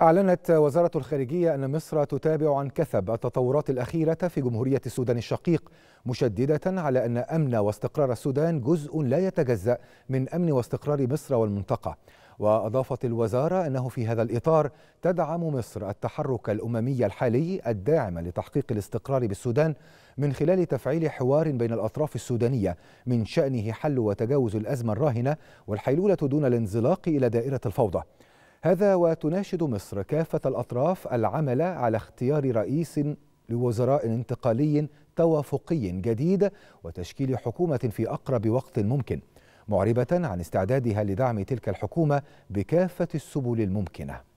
أعلنت وزارة الخارجية أن مصر تتابع عن كثب التطورات الأخيرة في جمهورية السودان الشقيق مشددة على أن أمن واستقرار السودان جزء لا يتجزأ من أمن واستقرار مصر والمنطقة وأضافت الوزارة أنه في هذا الإطار تدعم مصر التحرك الأممي الحالي الداعم لتحقيق الاستقرار بالسودان من خلال تفعيل حوار بين الأطراف السودانية من شأنه حل وتجاوز الأزمة الراهنة والحيلولة دون الانزلاق إلى دائرة الفوضى هذا وتناشد مصر كافة الأطراف العمل على اختيار رئيس لوزراء انتقالي توافقي جديد وتشكيل حكومة في أقرب وقت ممكن معربة عن استعدادها لدعم تلك الحكومة بكافة السبل الممكنة